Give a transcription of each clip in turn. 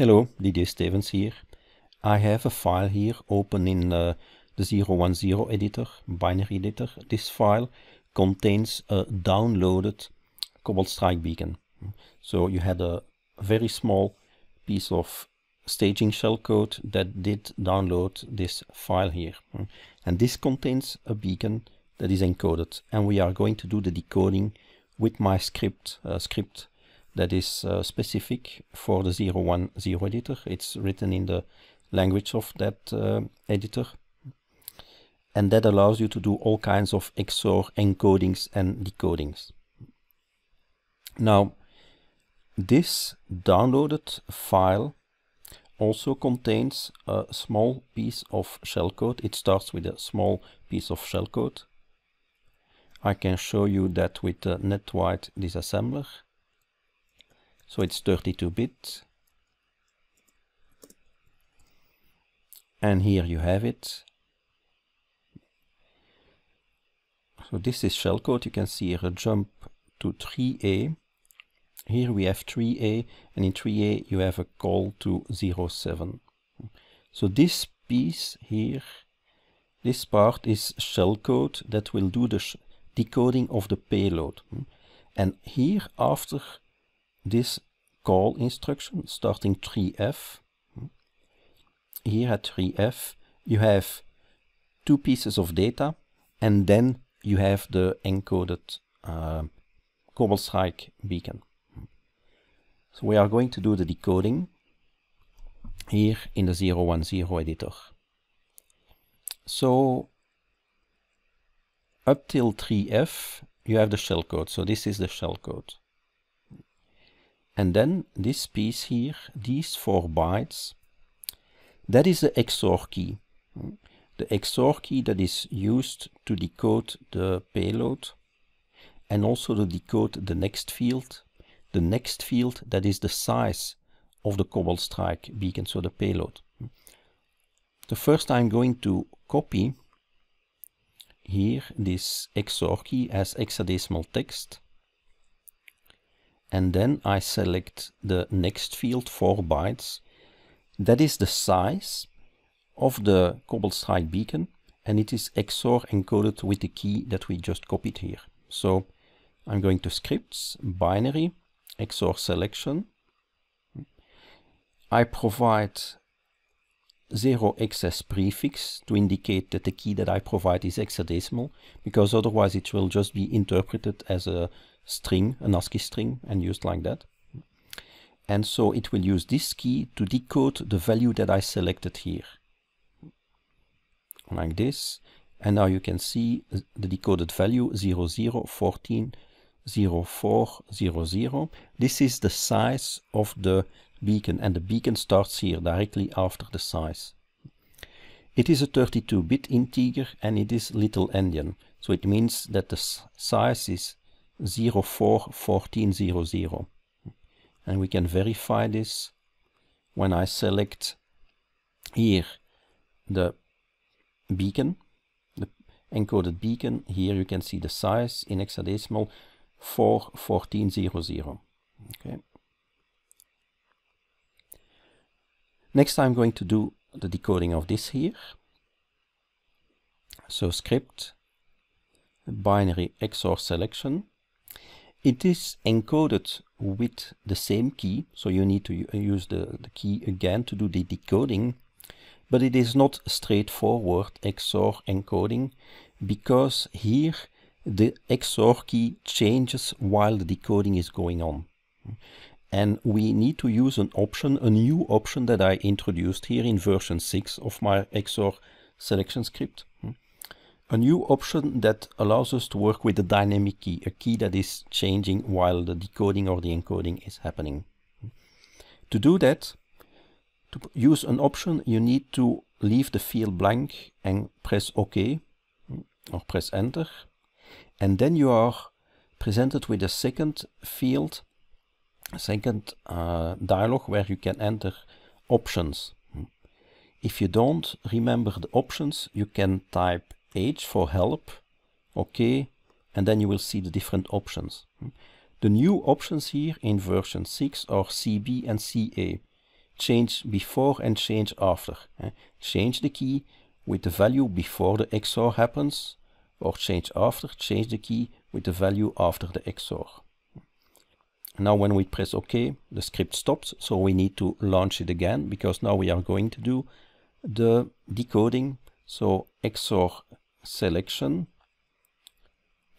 Hello, Didier Stevens here. I have a file here open in uh, the 010 editor, binary editor. This file contains a downloaded Cobalt Strike beacon. So you had a very small piece of staging shellcode that did download this file here. And this contains a beacon that is encoded. And we are going to do the decoding with my script, uh, script that is uh, specific for the 010 editor. It's written in the language of that uh, editor. And that allows you to do all kinds of XOR encodings and decodings. Now, this downloaded file also contains a small piece of shellcode. It starts with a small piece of shellcode. I can show you that with the NetWide disassembler. So it's 32 bits, And here you have it. So this is shellcode. You can see here a jump to 3A. Here we have 3A, and in 3A you have a call to 07. So this piece here, this part is shellcode that will do the decoding of the payload. And here, after this call instruction starting 3f. Here at 3f you have two pieces of data and then you have the encoded uh, Cobalt Strike beacon. So we are going to do the decoding here in the 010 editor. So up till 3f you have the shellcode. So this is the shellcode and then this piece here, these four bytes, that is the XOR key. Hmm? The XOR key that is used to decode the payload and also to decode the next field. The next field that is the size of the Cobalt Strike beacon, so the payload. Hmm? The first I'm going to copy here this XOR key as hexadecimal text and then I select the next field, 4 bytes. That is the size of the cobalt beacon and it is XOR encoded with the key that we just copied here. So I'm going to scripts, binary, XOR selection. I provide 0xs prefix to indicate that the key that I provide is hexadecimal because otherwise it will just be interpreted as a string, an ASCII string, and used like that. And so it will use this key to decode the value that I selected here. Like this. And now you can see the decoded value 0014 0. This is the size of the beacon and the beacon starts here directly after the size. It is a 32-bit integer and it is little endian. So it means that the size is 041400 and we can verify this when I select here the beacon the encoded beacon here you can see the size in hexadecimal 41400 okay next I'm going to do the decoding of this here so script binary XOR selection it is encoded with the same key, so you need to uh, use the, the key again to do the decoding, but it is not straightforward XOR encoding because here the XOR key changes while the decoding is going on. And we need to use an option, a new option that I introduced here in version 6 of my XOR selection script a new option that allows us to work with a dynamic key, a key that is changing while the decoding or the encoding is happening. To do that, to use an option, you need to leave the field blank and press OK hmm, or press Enter. And then you are presented with a second field, a second uh, dialog where you can enter options. Hmm. If you don't remember the options, you can type H for help, OK, and then you will see the different options. The new options here in version 6 are CB and CA. Change before and change after. Change the key with the value before the XOR happens, or change after, change the key with the value after the XOR. Now when we press OK, the script stops, so we need to launch it again because now we are going to do the decoding. So XOR selection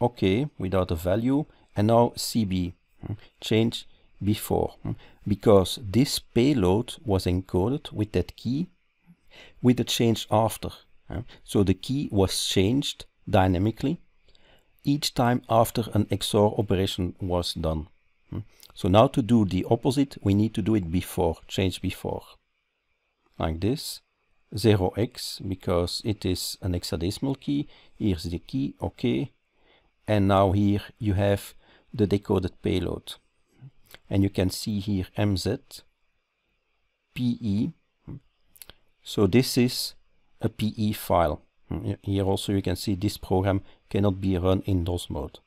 okay without a value and now CB hmm, change before hmm, because this payload was encoded with that key with the change after so the key was changed dynamically each time after an XOR operation was done hmm? so now to do the opposite we need to do it before change before like this 0x because it is an hexadecimal key. Here's the key, okay. And now here you have the decoded payload. And you can see here MZ, PE. So this is a PE file. Here also you can see this program cannot be run in DOS mode.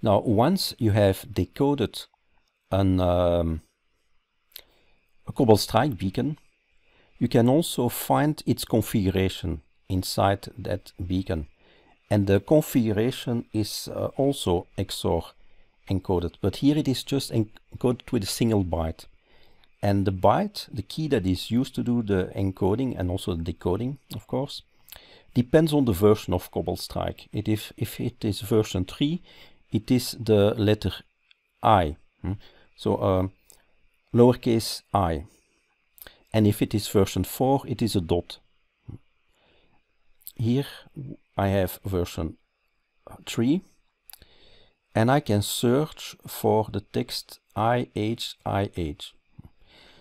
Now once you have decoded an, um, a cobalt strike beacon, you can also find its configuration inside that beacon. And the configuration is uh, also XOR encoded, but here it is just encoded with a single byte. And the byte, the key that is used to do the encoding and also the decoding, of course, depends on the version of Cobalt Strike. If if it is version 3, it is the letter I. Hmm? So uh, lowercase i and if it is version 4 it is a dot. Here I have version 3 and I can search for the text IHIH.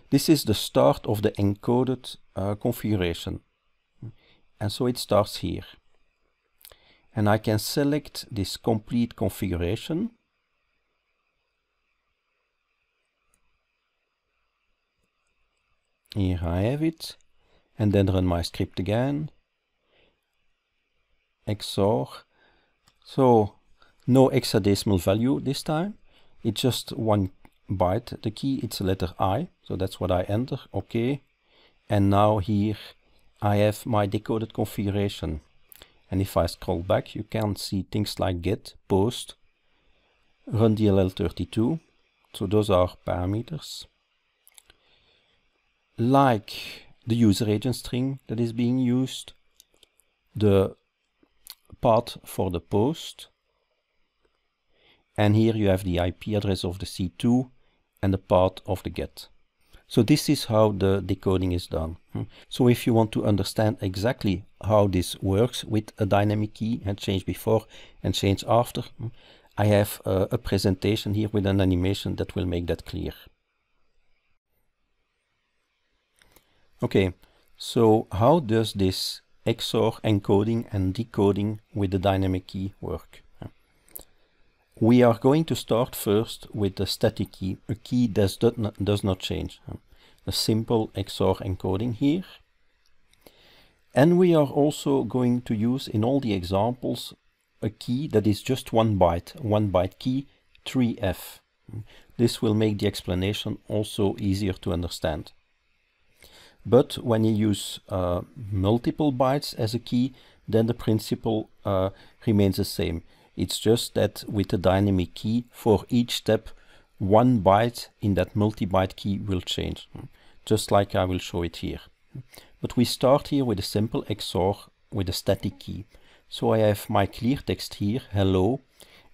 This is the start of the encoded uh, configuration. And so it starts here. And I can select this complete configuration here I have it, and then run my script again, XOR, so no hexadecimal value this time, it's just one byte, the key, it's a letter I, so that's what I enter, okay, and now here I have my decoded configuration, and if I scroll back you can see things like get, post, run DLL32, so those are parameters like the user agent string that is being used, the path for the post, and here you have the IP address of the C2 and the path of the GET. So this is how the decoding is done. Hmm. So if you want to understand exactly how this works with a dynamic key and change before and change after, hmm, I have a, uh, a presentation here with an animation that will make that clear. Okay, so how does this XOR encoding and decoding with the dynamic key work? We are going to start first with the static key, a key that does not, does not change. A simple XOR encoding here. And we are also going to use in all the examples a key that is just one byte, one byte key, 3F. This will make the explanation also easier to understand. But when you use uh, multiple bytes as a key, then the principle uh, remains the same. It's just that with the dynamic key, for each step, one byte in that multi-byte key will change, just like I will show it here. But we start here with a simple XOR with a static key. So I have my clear text here, hello,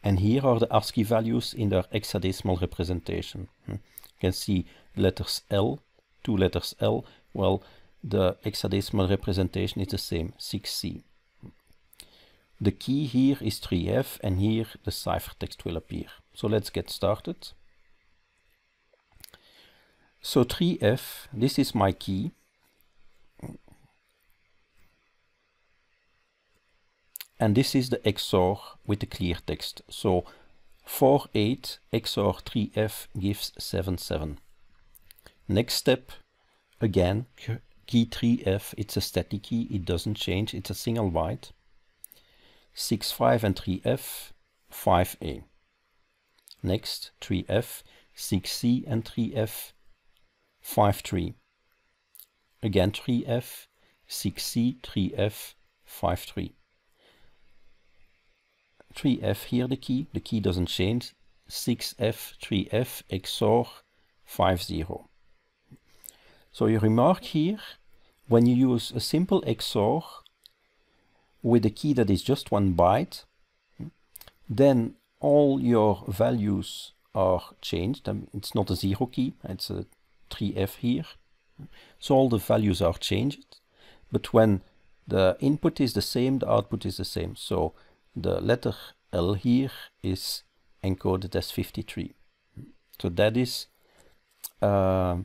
and here are the ASCII values in their hexadecimal representation. You can see letters L, two letters L, well, the hexadecimal representation is the same, 6C. The key here is 3F and here the ciphertext will appear. So let's get started. So 3F, this is my key. And this is the XOR with the clear text. So 4, 8 XOR 3F gives 7, 7. Next step, Again, key 3F, it's a static key, it doesn't change, it's a single byte. 6, 5 and 3F, 5A. Next, 3F, 6C and 3F, 5, 3. Again, 3F, 6C, 3F, 5, 3. 3F here the key, the key doesn't change, 6F, 3F, XOR, 5, 0. So you remark here, when you use a simple XOR with a key that is just one byte, then all your values are changed. Um, it's not a zero key, it's a 3F here. So all the values are changed. But when the input is the same, the output is the same. So the letter L here is encoded as 53. So that is uh,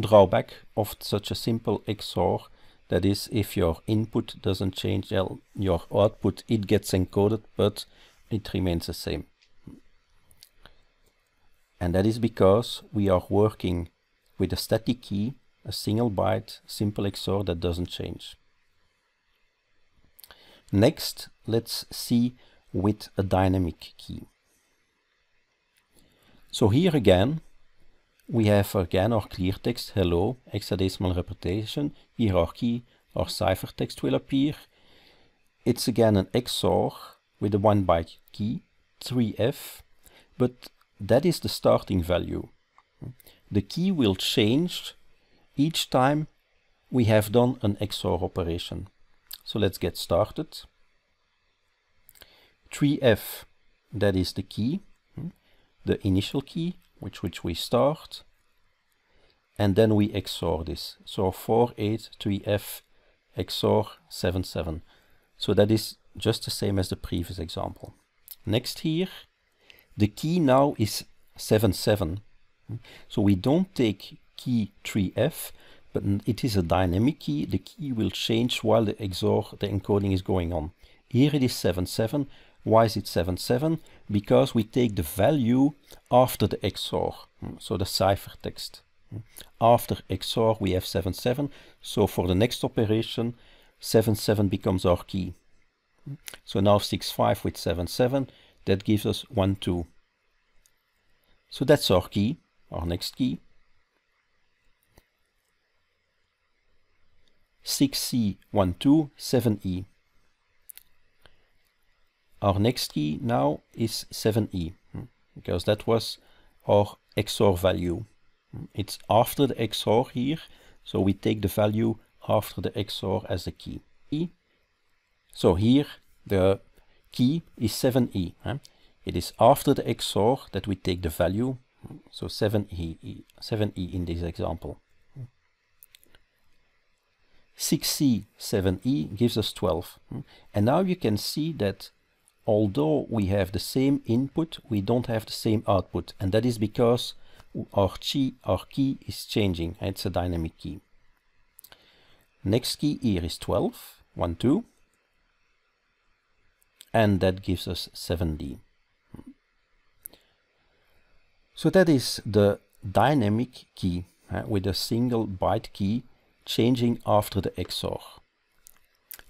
drawback of such a simple XOR that is if your input doesn't change your output it gets encoded but it remains the same and that is because we are working with a static key a single byte simple XOR that doesn't change next let's see with a dynamic key so here again we have again our clear text, hello, hexadecimal representation, hierarchy, our ciphertext will appear. It's again an XOR with a 1 byte key, 3F, but that is the starting value. The key will change each time we have done an XOR operation. So let's get started. 3F, that is the key, hmm, the initial key, which, which we start, and then we XOR this. So four eight three f XOR 7, 7. So that is just the same as the previous example. Next here, the key now is 7, 7. So we don't take key 3F, but it is a dynamic key. The key will change while the XOR, the encoding is going on. Here it is 7, 7, why is it 7, 7? Because we take the value after the XOR, hmm, so the ciphertext. Hmm. After XOR we have 7, 7, so for the next operation 7, 7 becomes our key. Hmm. So now 6, 5 with 7, 7, that gives us 1, 2. So that's our key, our next key. 6C12, 7E. Our next key now is 7e, hmm, because that was our XOR value. Hmm, it's after the XOR here, so we take the value after the XOR as the key. E. So here the key is 7e. Eh? It is after the XOR that we take the value, hmm, so 7e, 7e in this example. 6c, 7e gives us 12. And now you can see that although we have the same input, we don't have the same output. And that is because our, key, our key is changing. It's a dynamic key. Next key here is 12, 1, 2. And that gives us 7D. So that is the dynamic key uh, with a single byte key changing after the XOR.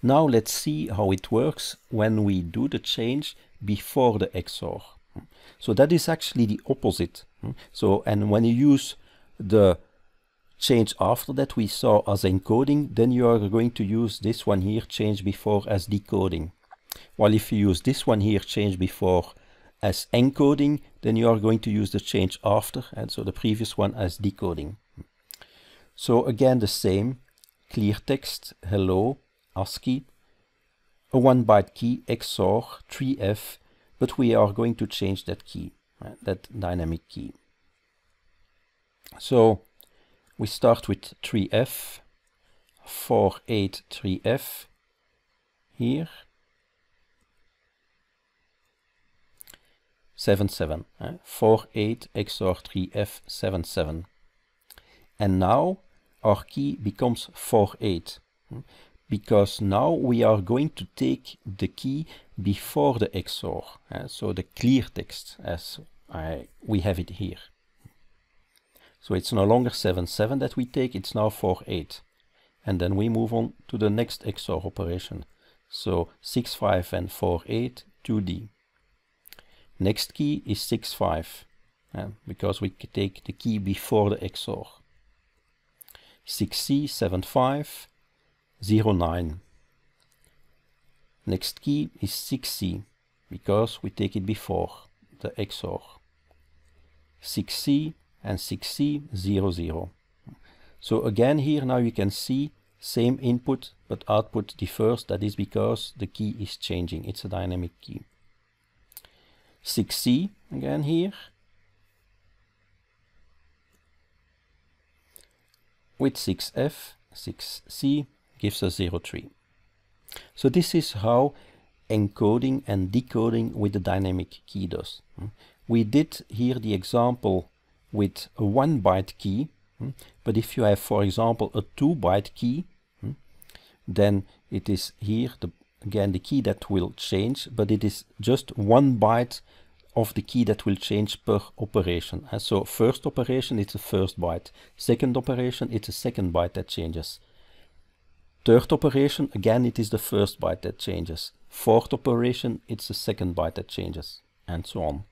Now let's see how it works when we do the change before the XOR. So that is actually the opposite. So and when you use the change after that we saw as encoding, then you are going to use this one here, change before, as decoding. While if you use this one here, change before, as encoding, then you are going to use the change after, and so the previous one as decoding. So again the same, clear text, hello, ASCII, a one byte key XOR 3F, but we are going to change that key, right, that dynamic key. So we start with 3F, 483F here, 77, seven, eh? 48 XOR 3F 77. Seven. And now our key becomes 48 because now we are going to take the key before the XOR, uh, eh, so the clear text as I, we have it here. So it's no longer 7, 7 that we take, it's now 4, 8. And then we move on to the next XOR operation. So 6, 5 and 4, 8, 2D. Next key is 6, 5, uh, because we take the key before the XOR. 6C, 7, 5, 09. Next key is 6C because we take it before the XOR. 6C and 6C 00. So again here now you can see same input but output differs that is because the key is changing it's a dynamic key 6c again here with 6f 6c gives us 03. So this is how encoding and decoding with the dynamic key does. Hmm? We did here the example with a 1 byte key, hmm? but if you have, for example, a 2 byte key, hmm, then it is here, the, again, the key that will change, but it is just 1 byte of the key that will change per operation. So first operation, it's a first byte. Second operation, it's a second byte that changes. Third operation, again, it is the first byte that changes. Fourth operation, it's the second byte that changes, and so on.